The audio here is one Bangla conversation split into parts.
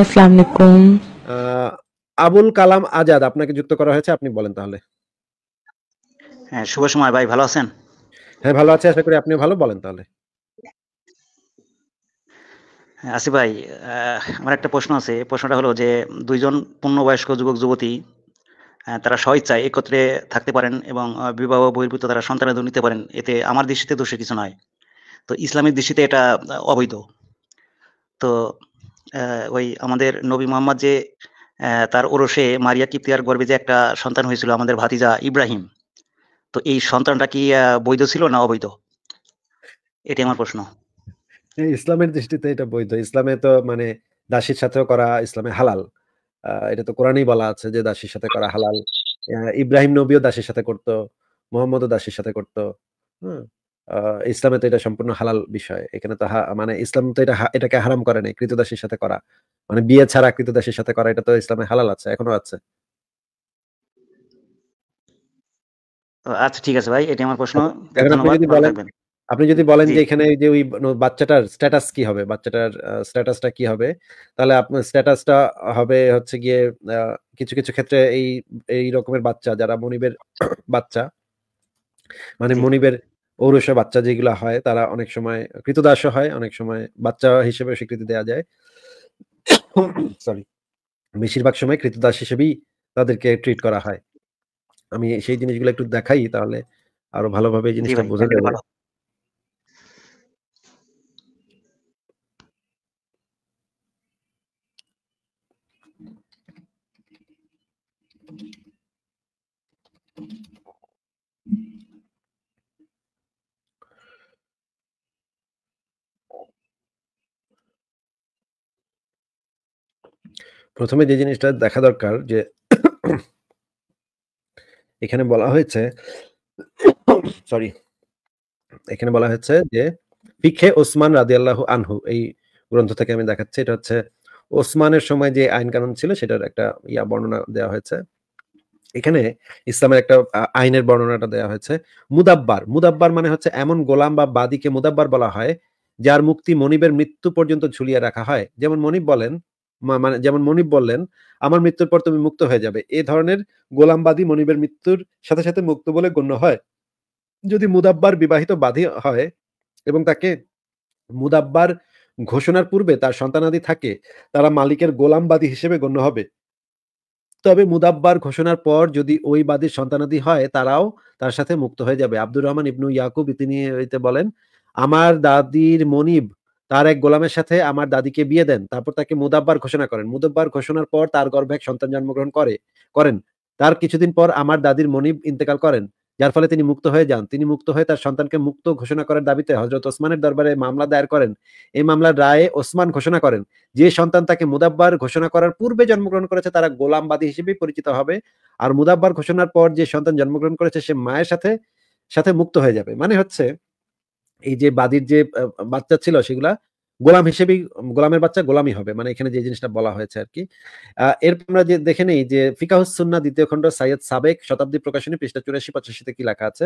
আসসালামু আলাইকুম আবুল কালাম আজাদ আপনাকে যুক্ত করা হয়েছে আপনি বলেন তাহলে হ্যাঁ শুভ সময় ভাই ভালো আছেন হ্যাঁ ভালো আছি আশা করি আপনি ভালো বলেন তাহলে হ্যাঁ, আসি ভাই আমার একটা প্রশ্ন আছে প্রশ্নটা হলো যে দুইজন পূর্ণবয়স্ক যুবক যুবতী তারা স্বইচ্ছায় একত্রে থাকতে পারেন এবং বিবাহ বহির্ভূত তারা সন্তানাদি নিতে পারেন এতে আমার দৃষ্টিতে দোষে কিছু নয় তো ইসলামের দৃষ্টিতে এটা অবৈধ তো ওই আমাদের নবী মোহাম্মদ যে তার ওরসে মারিয়া কিপ্তিয়ার গর্বে যে একটা সন্তান হয়েছিল আমাদের ভাতিজা ইব্রাহিম তো এই সন্তানটা কি বৈধ ছিল না অবৈধ এটি আমার প্রশ্ন ইসলামের দৃষ্টিতে এটা বৈধ ইসলামে তো মানে দাসীর সাথেও করা ইসলামে হালাল এটা তো কোরআনই বলা আছে যে দাসীর সাথে করা হালাল ইব্রাহিম নবীও দাসীর সাথে করতো মোহাম্মদও দাসীর সাথে করতো হ্যাঁ ইসলামে তো এটা সম্পূর্ণ হালাল বিষয় এখানে তো মানে ইসলাম তো এটা এটাকে হারাম করে নাই কৃতদাসের সাথে করা মানে বিয়ে ছাড়া কৃতদাসের সাথে করা এটা তো ইসলামে হালাল আছে এখনো আছে আচ্ছা ঠিক আছে ভাই এটা আমার প্রশ্ন আচ্ছা, আপনি যদি বলেন যে এখানে যে ওই বাচ্চাটার স্ট্যাটাস কি হবে বাচ্চাটার স্ট্যাটাসটা কি হবে তাহলে আপনার স্ট্যাটাসটা হবে হচ্ছে গিয়ে কিছু কিছু ক্ষেত্রে এই এই রকমের বাচ্চা যারা মনিবের বাচ্চা মানে মনিবের ঔরসে বাচ্চা যেগুলো হয় তারা অনেক সময় কৃতদাস হয় অনেক সময় বাচ্চা হিসেবে স্বীকৃতি দেওয়া যায় সরি বেশিরভাগ সময় কৃতদাস হিসেবেই তাদেরকে ট্রিট করা হয় আমি সেই জিনিসগুলো একটু দেখাই তাহলে আরো ভালোভাবে জিনিসটা বোঝা যাবে প্রথমে যে জিনিসটা দেখা দরকার যে এখানে বলা হয়েছে সরি এখানে বলা হয়েছে যে ফিখে ওসমান রাজি আল্লাহ আনহু এই গ্রন্থ থেকে আমি দেখাচ্ছি এটা হচ্ছে ওসমানের সময় যে আইন কানুন ছিল সেটার একটা ইয়া বর্ণনা দেওয়া হয়েছে এখানে ইসলামের একটা আইনের বর্ণনাটা দেওয়া হয়েছে মুদাব্বার মুদাব্বার মানে হচ্ছে এমন গোলাম বা বাদিকে মুদাব্বার বলা হয় যার মুক্তি মনিবের মৃত্যু পর্যন্ত ঝুলিয়ে রাখা হয় যেমন মনিব বলেন মানে যেমন মনিব বললেন আমার মৃত্যুর পর তুমি মুক্ত হয়ে যাবে এ ধরনের গোলামবাদী মনিবের মৃত্যুর সাথে সাথে মুক্ত বলে গণ্য হয় যদি মুদাব্বার বিবাহিত বাধী হয় এবং তাকে মুদাব্বার ঘোষণার পূর্বে তার সন্তানাদি থাকে তারা মালিকের গোলামবাদী হিসেবে গণ্য হবে তবে মুদাব্বার ঘোষণার পর যদি ওই বাদীর সন্তানাদি হয় তারাও তার সাথে মুক্ত হয়ে যাবে আব্দুর রহমান ইবনু ইয়াকুব তিনি বলেন আমার দাদির মনিব তার এক গোলামের সাথে আমার দাদিকে বিয়ে দেন তারপর তাকে মুদাব্বার ঘোষণা করেন মুদাব্বার ঘোষণার পর তার গর্ভে এক সন্তান জন্মগ্রহণ করে করেন তার কিছুদিন পর আমার দাদির মনিব ইন্তেকাল করেন যার ফলে তিনি মুক্ত হয়ে যান তিনি মুক্ত হয়ে তার সন্তানকে মুক্ত ঘোষণা করার দাবিতে হজরত ওসমানের দরবারে মামলা দায়ের করেন এই মামলার রায়ে ওসমান ঘোষণা করেন যে সন্তান তাকে মুদাব্বার ঘোষণা করার পূর্বে জন্মগ্রহণ করেছে তারা গোলামবাদী হিসেবে পরিচিত হবে আর মুদাব্বার ঘোষণার পর যে সন্তান জন্মগ্রহণ করেছে সে মায়ের সাথে সাথে মুক্ত হয়ে যাবে মানে হচ্ছে এই যে বাদির যে বাচ্চা ছিল সেগুলা গোলাম হিসেবেই গোলামের বাচ্চা গোলামই হবে মানে এখানে যে জিনিসটা বলা হয়েছে আর কি এরপর আমরা যে দেখে নেই যে ফিকাহুসুন্না দ্বিতীয় খণ্ড সাইয়দ সাবেক শতাব্দী প্রকাশনী পৃষ্ঠা চুরাশি পঁচাশিতে কি লেখা আছে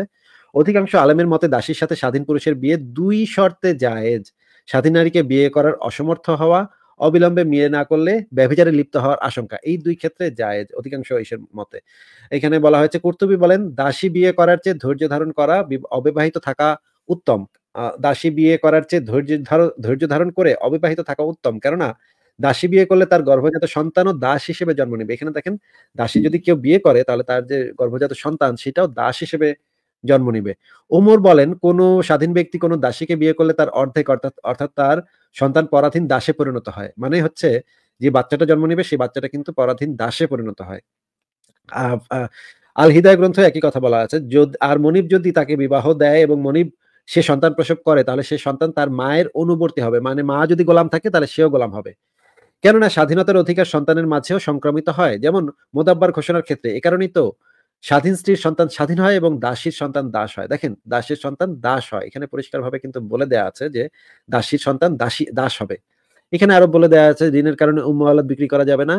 অধিকাংশ আলেমের মতে দাসীর সাথে স্বাধীন পুরুষের বিয়ে দুই শর্তে জায়েজ স্বাধীন নারীকে বিয়ে করার অসমর্থ হওয়া অবিলম্বে মিয়ে না করলে ব্যভিচারে লিপ্ত হওয়ার আশঙ্কা এই দুই ক্ষেত্রে জায়েজ অধিকাংশ ঐশের মতে এখানে বলা হয়েছে কর্তুবী বলেন দাসী বিয়ে করার চেয়ে ধৈর্য ধারণ করা অবিবাহিত থাকা উত্তম দাসী বিয়ে করার চেয়ে ধৈর্য ধৈর্য ধারণ করে অবিবাহিত থাকা উত্তম কেননা দাসী বিয়ে করলে তার গর্ভজাত ও দাস হিসেবে জন্ম নেবে এখানে দেখেন দাসী যদি কেউ বিয়ে করে তাহলে তার যে গর্ভজাত সন্তান সেটাও দাস হিসেবে জন্ম নিবে ওমর বলেন কোন স্বাধীন ব্যক্তি কোনো দাসীকে বিয়ে করলে তার অর্ধেক অর্থাৎ অর্থাৎ তার সন্তান পরাধীন দাসে পরিণত হয় মানে হচ্ছে যে বাচ্চাটা জন্ম নিবে সেই বাচ্চাটা কিন্তু পরাধীন দাসে পরিণত হয় আল হিদায় গ্রন্থ একই কথা বলা আছে আর মনিব যদি তাকে বিবাহ দেয় এবং মনিব সে সন্তান প্রসব করে তাহলে সে সন্তান তার মায়ের অনুবর্তী হবে মানে মা যদি গোলাম থাকে তাহলে সেও গোলাম হবে কেননা স্বাধীনতার অধিকার সন্তানের মাঝেও সংক্রমিত হয় যেমন মোদাব্বার ঘোষণার ক্ষেত্রে এ কারণেই তো স্বাধীন স্ত্রীর সন্তান স্বাধীন হয় এবং দাসীর সন্তান দাস হয় দেখেন দাসীর সন্তান দাস হয় এখানে পরিষ্কারভাবে কিন্তু বলে দেয়া আছে যে দাসীর সন্তান দাসী দাস হবে এখানে আরো বলে দেয়া আছে ঋণের কারণে উম্মওয়ালাদ বিক্রি করা যাবে না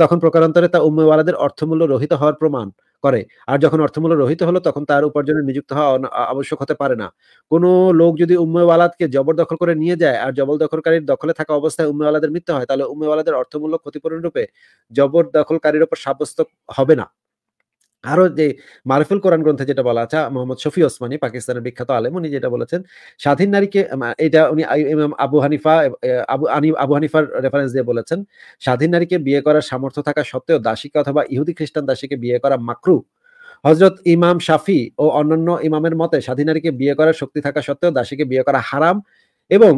তখন প্রকারান্তরে তা উম্মওয়ালাদের অর্থমূল্য রহিত হওয়ার প্রমাণ করে আর যখন অর্থমূল্য রহিত হলো তখন তার উপার্জনে নিযুক্ত হওয়া আবশ্যক হতে পারে না কোনো লোক যদি উম্মেওয়ালাদকে জবরদখল করে নিয়ে যায় আর জবরদখলকারীর দখলে থাকা অবস্থায় উম্মেওয়ালাদের মৃত্যু হয় তাহলে উম্মেওয়ালাদের অর্থমূল্য ক্ষতিপূরণ রূপে জবরদখলকারীর উপর সাব্যস্ত হবে না আরও যে মারফুল কোরআন গ্রন্থে যেটা বলা আছে মোহাম্মদ শফি ওসমানী পাকিস্তানের বিখ্যাত আলেম উনি যেটা বলেছেন স্বাধীন নারীকে এটা উনি ইমাম আবু হানিফা আবু আনি আবু হানিফার রেফারেন্স দিয়ে বলেছেন স্বাধীন নারীকে বিয়ে করার সামর্থ্য থাকা সত্ত্বেও দাসীকে অথবা ইহুদি খ্রিস্টান দাসীকে বিয়ে করা মাকরু হজরত ইমাম শাফি ও অন্যান্য ইমামের মতে স্বাধীন নারীকে বিয়ে করার শক্তি থাকা সত্ত্বেও দাসীকে বিয়ে করা হারাম এবং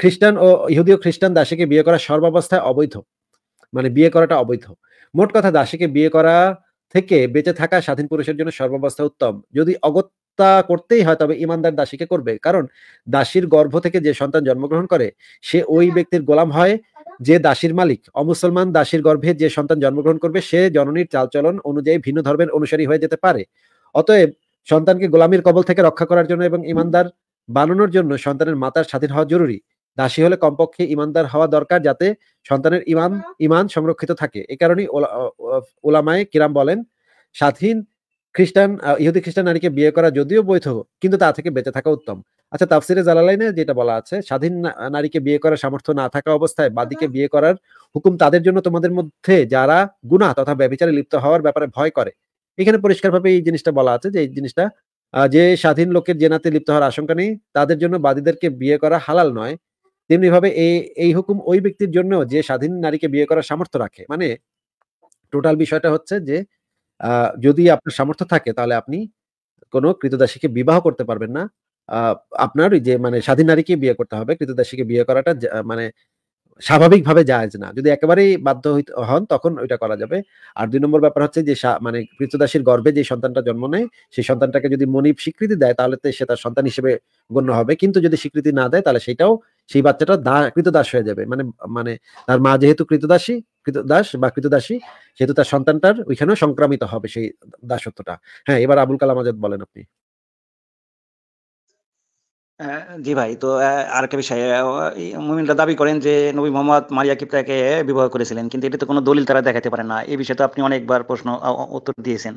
খ্রিস্টান ও ইহুদীয় খ্রিস্টান দাসীকে বিয়ে করা সর্বাবস্থায় অবৈধ মানে বিয়ে করাটা অবৈধ মোট কথা দাসীকে বিয়ে করা থেকে বেঁচে থাকা স্বাধীন পুরুষের জন্য সর্বাবস্থা উত্তম যদি অগত্যা করতেই হয় তবে ইমানদার দাসীকে করবে কারণ দাসীর গর্ভ থেকে যে সন্তান জন্মগ্রহণ করে সে ওই ব্যক্তির গোলাম হয় যে দাসীর মালিক অমুসলমান দাসীর গর্ভে যে সন্তান জন্মগ্রহণ করবে সে জননীর চালচলন অনুযায়ী ভিন্ন ধর্মের অনুসারী হয়ে যেতে পারে অতএব সন্তানকে গোলামীর কবল থেকে রক্ষা করার জন্য এবং ইমানদার বানানোর জন্য সন্তানের মাতার স্বাধীন হওয়া জরুরি দাসী হলে কমপক্ষে ইমানদার হওয়া দরকার যাতে সন্তানের ইমান ইমান সংরক্ষিত থাকে এ কারণে ওলামায় কিরাম বলেন স্বাধীন খ্রিস্টান ইহুদি খ্রিস্টান নারীকে বিয়ে করা যদিও বৈধ কিন্তু তা থেকে বেঁচে থাকা উত্তম আচ্ছা তাফসিরে জালালাইনে যেটা বলা আছে স্বাধীন নারীকে বিয়ে করার সামর্থ্য না থাকা অবস্থায় বাদীকে বিয়ে করার হুকুম তাদের জন্য তোমাদের মধ্যে যারা গুণা তথা ব্যবচারে লিপ্ত হওয়ার ব্যাপারে ভয় করে এখানে পরিষ্কারভাবে এই জিনিসটা বলা আছে যে এই জিনিসটা যে স্বাধীন লোকের জেনাতে লিপ্ত হওয়ার আশঙ্কা নেই তাদের জন্য বাদীদেরকে বিয়ে করা হালাল নয় তেমনি ভাবে এই হুকুম ওই ব্যক্তির জন্য যে স্বাধীন নারীকে বিয়ে করার সামর্থ্য রাখে মানে টোটাল বিষয়টা হচ্ছে যে যদি আপনার সামর্থ্য থাকে তাহলে আপনি কোনো কৃতদাসীকে বিবাহ করতে পারবেন না আপনার যে মানে স্বাধীন নারীকে বিয়ে করতে হবে কৃতদাসীকে বিয়ে করাটা মানে স্বাভাবিকভাবে যায় না যদি একেবারেই বাধ্য হন তখন ওইটা করা যাবে আর দুই নম্বর ব্যাপার হচ্ছে যে মানে কৃতদাসীর গর্ভে যে সন্তানটা জন্ম নেয় সেই সন্তানটাকে যদি মনিব স্বীকৃতি দেয় তাহলে তো সে তার সন্তান হিসেবে গণ্য হবে কিন্তু যদি স্বীকৃতি না দেয় তাহলে সেটাও সেই বাচ্চাটা কৃতদাস হয়ে যাবে মানে মানে তার মা যেহেতু কৃতদাসী কৃতদাস বা কৃতদাসী সেহেতু তার সন্তানটার ওইখানেও সংক্রামিত হবে সেই দাসত্বটা হ্যাঁ এবার আবুল কালাম আজাদ বলেন আপনি জি ভাই তো আর একটা বিষয় মুমিনরা দাবি করেন যে নবী মোহাম্মদ মারিয়া কিপ্তাকে বিবাহ করেছিলেন কিন্তু এটা তো কোনো দলিল তারা দেখাতে পারে না এই বিষয়ে তো আপনি অনেকবার প্রশ্ন উত্তর দিয়েছেন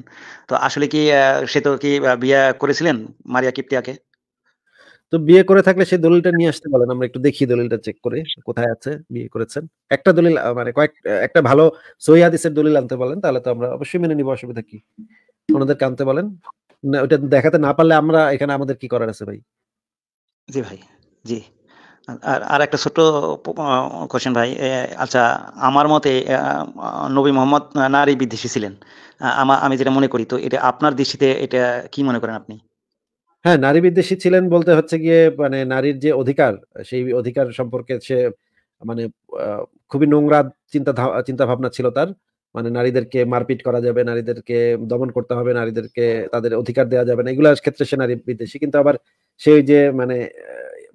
তো আসলে কি সে তো কি বিয়ে করেছিলেন মারিয়া কিপ্তাকে তো বিয়ে করে থাকলে সেই দলিলটা নিয়ে আসতে পারেন আমরা একটু দেখি দলিলটা চেক করে কোথায় আছে বিয়ে করেছেন একটা দলিল মানে কয়েক একটা ভালো সহি দলিল আনতে বলেন তাহলে তো আমরা অবশ্যই মেনে নিব অসুবিধা কি ওনাদেরকে আনতে বলেন না ওটা দেখাতে না পারলে আমরা এখানে আমাদের কি করার আছে ভাই জি ভাই জি। আর একটা ছোট্ট কোশ্চেন ভাই। আচ্ছা আমার মতে নবী মোহাম্মদ নারী বিদ্বেষী ছিলেন। আমা আমি যেটা মনে করি। তো এটা আপনার দৃষ্টিতে এটা কি মনে করেন আপনি? হ্যাঁ, নারী বিদ্বেষী ছিলেন বলতে হচ্ছে গিয়ে মানে নারীর যে অধিকার, সেই অধিকার সম্পর্কে সে মানে খুবই নোংরা চিন্তা চিন্তা ভাবনা ছিল তার। মানে নারীদেরকে মারপিট করা যাবে, নারীদেরকে দমন করতে হবে, নারীদেরকে তাদের অধিকার দেওয়া যাবে না। এগুলার ক্ষেত্রে সে নারী বিদ্বেষী। কিন্তু আবার সেই যে মানে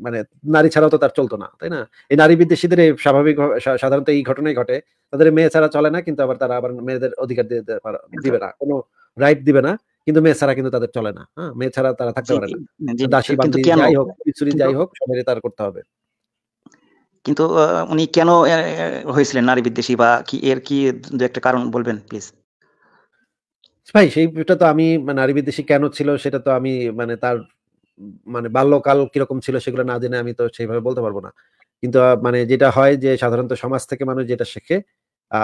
মানে নারী ছাড়াও তো তার চলতো না তাই না এই নারী বিদ্বেষীদের স্বাভাবিক সাধারণত এই ঘটনাই ঘটে তাদের মেয়ে ছাড়া চলে না কিন্তু আবার তারা আবার মেয়েদের অধিকার আচ্ছা। দিবে না কোনো রাইট দিবে না কিন্তু মেয়ে ছাড়া কিন্তু তাদের চলে না হ্যাঁ মেয়ে ছাড়া তারা থাকতে পারে না দাসী যাই হোক যাই হোক সবাই তার করতে হবে কিন্তু উনি কেন হয়েছিলেন নারী বিদ্বেষী বা কি এর কি দু একটা কারণ বলবেন প্লিজ ভাই সেইটা তো আমি মানে নারী বিদ্বেষী কেন ছিল সেটা তো আমি মানে তার মানে বাল্যকাল কিরকম ছিল সেগুলো না জেনে আমি তো সেইভাবে বলতে পারবো না কিন্তু মানে যেটা হয় যে সাধারণত সমাজ থেকে মানুষ যেটা শেখে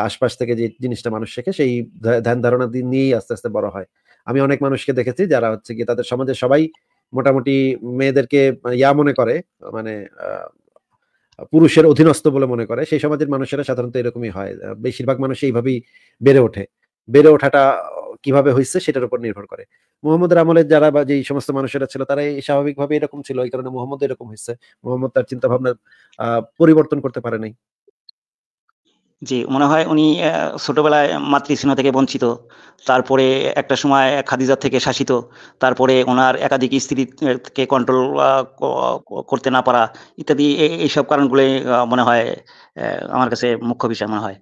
আশপাশ থেকে যে জিনিসটা মানুষ শেখে সেই ধ্যান ধারণা নিয়েই আস্তে আস্তে বড় হয় আমি অনেক মানুষকে দেখেছি যারা হচ্ছে কি তাদের সমাজে সবাই মোটামুটি মেয়েদেরকে ইয়া মনে করে মানে পুরুষের অধীনস্থ বলে মনে করে সেই সমাজের মানুষেরা সাধারণত এরকমই হয় বেশিরভাগ মানুষ এইভাবেই বেড়ে ওঠে বেড়ে ওঠাটা কিভাবে হয়েছে সেটার উপর নির্ভর করে মোহাম্মদের আমলে যারা বা যেই সমস্ত মানুষেরা ছিল তারা তারাই স্বাভাবিকভাবে এরকম ছিল এই কারণে মোহাম্মদ এরকম হয়েছে মোহাম্মদ তার চিন্তা ভাবনা পরিবর্তন করতে পারে নাই জি মনে হয় উনি ছোটবেলায় মাতৃসীমা থেকে বঞ্চিত তারপরে একটা সময় খাদিজা থেকে শাসিত তারপরে ওনার একাধিক স্ত্রীকে কন্ট্রোল করতে না পারা ইত্যাদি এইসব কারণগুলোই মনে হয় আমার কাছে মুখ্য বিষয় মনে হয়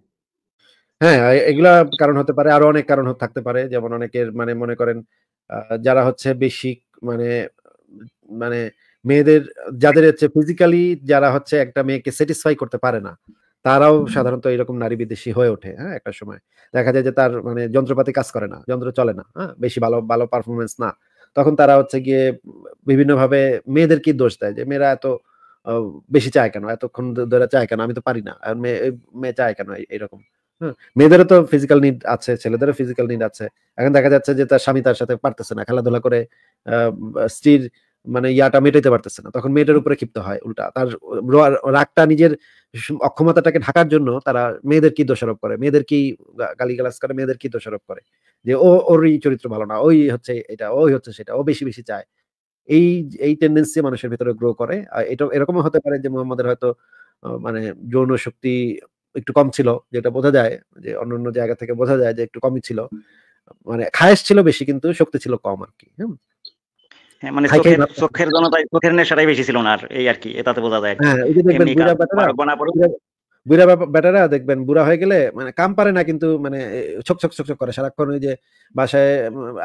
হ্যাঁ এগুলা কারণ হতে পারে আরো অনেক কারণ থাকতে পারে যেমন অনেকের মানে মনে করেন যারা হচ্ছে বেশি মানে মানে মেয়েদের যাদের হচ্ছে ফিজিক্যালি যারা হচ্ছে একটা মেয়েকে স্যাটিসফাই করতে পারে না তারাও সাধারণত এরকম নারী বিদেশি হয়ে ওঠে হ্যাঁ একটা সময় দেখা যায় যে তার মানে যন্ত্রপাতি কাজ করে না যন্ত্র চলে না হ্যাঁ বেশি ভালো ভালো পারফরমেন্স না তখন তারা হচ্ছে গিয়ে বিভিন্নভাবে কি দোষ দেয় যে মেয়েরা এত বেশি চায় কেন এতক্ষণ ধরে চায় কেন আমি তো পারি না আর মেয়ে মেয়ে চায় কেন এইরকম মেয়েদেরও তো ফিজিক্যাল নিড আছে ছেলেদেরও ফিজিক্যাল নিড আছে এখন দেখা যাচ্ছে যে তার স্বামী তার সাথে পারতেছে না খেলাধুলা করে স্ত্রীর মানে ইয়াটা মেটাইতে পারতেছে না তখন মেয়েটার উপরে ক্ষিপ্ত হয় উল্টা তার রাগটা নিজের অক্ষমতাটাকে ঢাকার জন্য তারা মেয়েদের কি দোষারোপ করে মেয়েদের কি গালি গালাস করে মেয়েদের কি দোষারোপ করে যে ও ওর চরিত্র ভালো না ওই হচ্ছে এটা ওই হচ্ছে সেটা ও বেশি বেশি চায় এই এই টেন্ডেন্সি মানুষের ভিতরে গ্রো করে এটা এরকমও হতে পারে যে মোহাম্মদের হয়তো মানে যৌন শক্তি একটু কম ছিল যেটা বোঝা যায় যে অন্য জায়গা থেকে বোঝা যায় যে একটু কমই ছিল মানে খায়েশ ছিল বেশি কিন্তু শক্তি ছিল কম আর কি হ্যাঁ দেখবেন বুড়া হয়ে গেলে মানে কাম পারে না কিন্তু মানে ছক করে সারাক্ষণ ওই যে বাসায়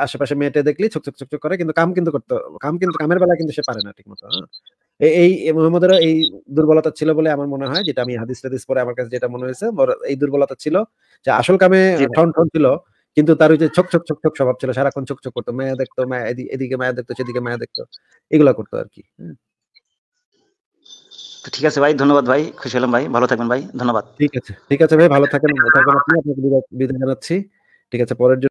আশেপাশে মেয়েটে দেখলি ছক ছক ছক করে কিন্তু কাম কিন্তু করতে কাম কিন্তু কামের বেলা কিন্তু সে পারে না ঠিক মতো হ্যাঁ। এই মোহাম্মদের এই দুর্বলতা ছিল বলে আমার মনে হয় যেটা আমি হাদিস টাদিস পরে আমার কাছে যেটা মনে হয়েছে এই দুর্বলতা ছিল যে আসল কামে ঠন ঠন ছিল কিন্তু তার ওই যে ছক ছক ছক ছক স্বভাব ছিল সারাক্ষণ ছক ছক করতো মায়া দেখতো মায়া এদিকে মায়া দেখতো সেদিকে মায়া দেখতো এগুলা করতো আর কি হ্যাঁ। ঠিক আছে ভাই ধন্যবাদ ভাই খুশি হলাম ভাই ভালো থাকবেন ভাই ধন্যবাদ ঠিক আছে ঠিক আছে ভাই ভালো থাকেন বিদায় জানাচ্ছি ঠিক আছে পরের